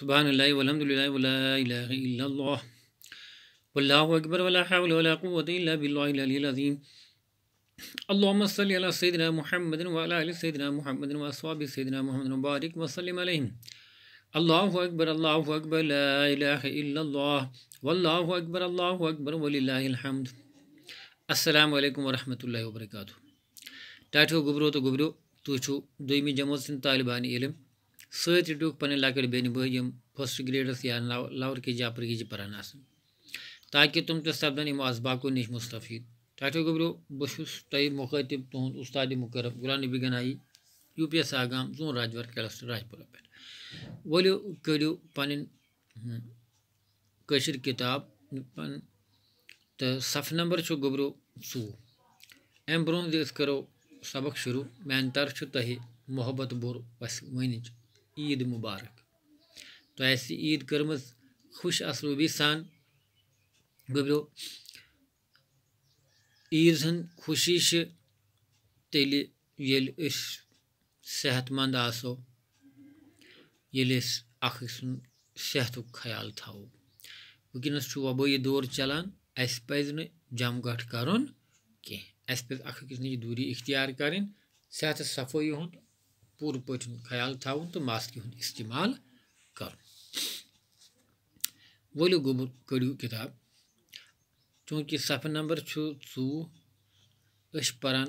سبحان الله والحمد لله ولا إله إلا الله والله أكبر ولا حول ولا قوة إلا بالله العلي العظيم اللهم صل على سيدنا محمد وعلى آل سيدنا محمد وأصحاب سيدنا محمد وبارك وسلم عليهم الله أكبر الله أكبر لا إله إلا الله والله أكبر الله أكبر ولله الحمد السلام عليكم ورحمة الله وبركاته تاتو غبرو تو غبرو تو چھو دویمی جمع سن طالبان علم सर्व डूक पे लकट बेन भाई फर्स्ट ग्रेडस या लवर के जापर के पान ताकि तुम तो सपदन इन असबाको नश मुस्तफी टाटो गबरो बहुस तुम मुखातिब तुम उस्ताद मुकरब Ghulam Nabi Ganai U P S आगाम जो राजवर कैलस्ट राजपुर पे वो करू पशर किताब तो सफ नंबर गबरो सू अम ब्रोह करो सबक शुरू मान तरफ तह मोहब्बत बोर वन ईद मुबारक तो ऐसी ईद कर्म खुश असलूबी सान गबरो ईद हन खुशी तेल येल इस सेहतमंद आसो येल सेहत ख्याल थाओ वनस वबई दौर चलान अस पज नमघट कर कह अस पे अख दूरी इख्तियार करें सेहत सफाई हूँ पूर्व पे ख्याल थोन तो मास्क इस्तेमाल कर वलू गोबर करू किताब चूंकि सफर नंबर ऐसी पारान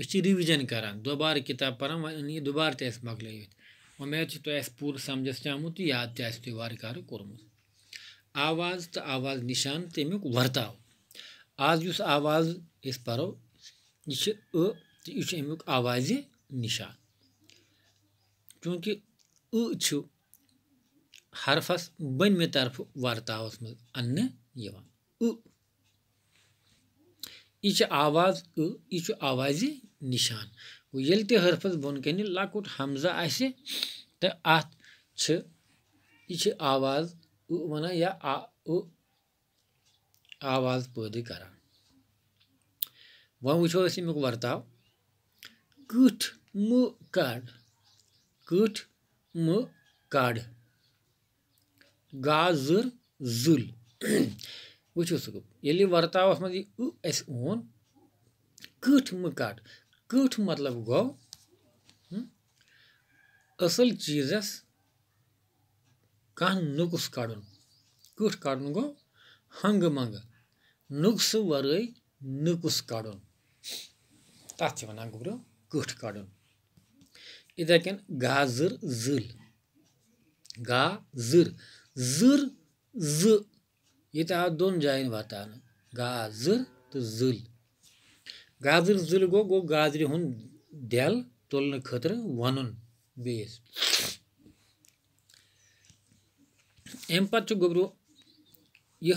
रिविजन करान दोबार किताब पारान वो अन दोबार तक मकल उम्मीद तो पूर समझ आमुत याद तुम वारकार कर्मुत आवाज तो आवाज तो निशान तमिक वर्ताव आज उस आवाज इस पढ़ो यह अमुक आवाज निशान चूँकि उ हरफस बनमे तरफ वर्तावस मज यह आवाज यह आवाज निशान ये हरफस बोन कन लकुट हमजा आ यह आवाज वनान या आ, उ आवाज पैदा कर वो वो वर्ताव कठ म कड़ कठ म काड गाजर जुल वो ये वर्ताव मे अन कठ म काड कठ मतलब गौ असल चीज कह नुकस कड़न कठ कड़न गो हंग मंग नुकस वर नुकस कड़ तथा वन गुरु कठ कड़न इतन गाजर जल गा जर जर ज ये तो आज दोन जान वातान गाजर तो जल गाजर जल गो गो गाजरि दल तुल खर वन बेस गोब्रो पबरू ये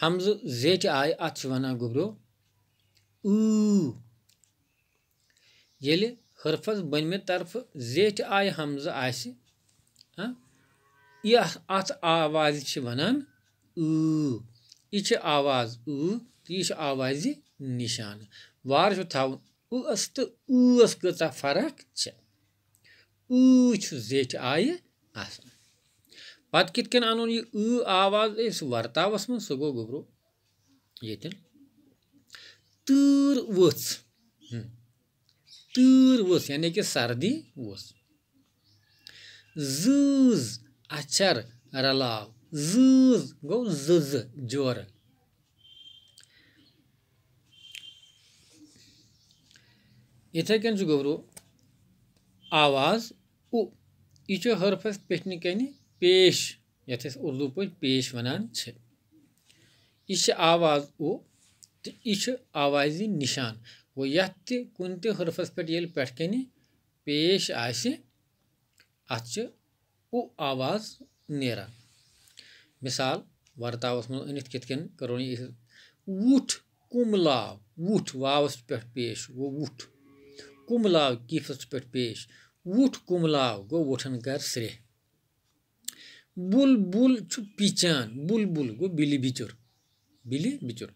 हमज जेठ आय अ वन गोबरू ये हरफस बनमे तरफ जेठ आय हमज आ यह अत आवाज वनान यह आवाज ऊ तो यह आवाज निशान वार थवन ऊस तो ऊस कचा फर्क ऊ जेठ आय पत् कित अन यह आवाज वर्तावस मं सो गो गुबरो ये तूर वह तूरवस यानी कि सर्दी वस जूज अचर रलाव जूज गो जुज जोर इथे कन गबरू आवाज उ यह हर्फ पेटन कन पेश ये उर्दू पे पेश वनान यह आवाज उ तो यह आवाजी निशान वो यथ कुन हरफस पे पेटकन पेश आवाज नान मिसाल वर्तावस मज कित करो वुठ कुम लाव वुठ वावस पे पेश वो वुठ कुम लाव कीफस पे पेश वुठ कुम लाव गो वुठन कर स्रेह बुल बुल पिचान बुल बुल गो बिली बिचुर बिली बिचुर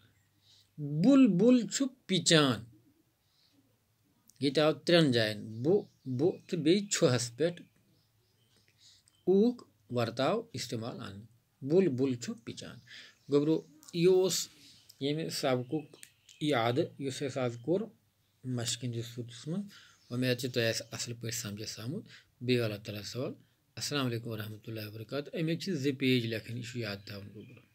बुल बुल पिचान Gitau Trenjain. Bu, bu bir çohaspet. Uk vartav istimal an. Bul bul çu piçan. Gobru yos yemi sabku yad yose sabkur maşkin cüsütüsmü. Ve meyatçı toyas asıl peyt samca samud. Bir Allah Teala सवाल अस्सलाम वालेकुम रहमतुल्लाहि व बरकात M एक चीज़ page लेखन issue याद था उनको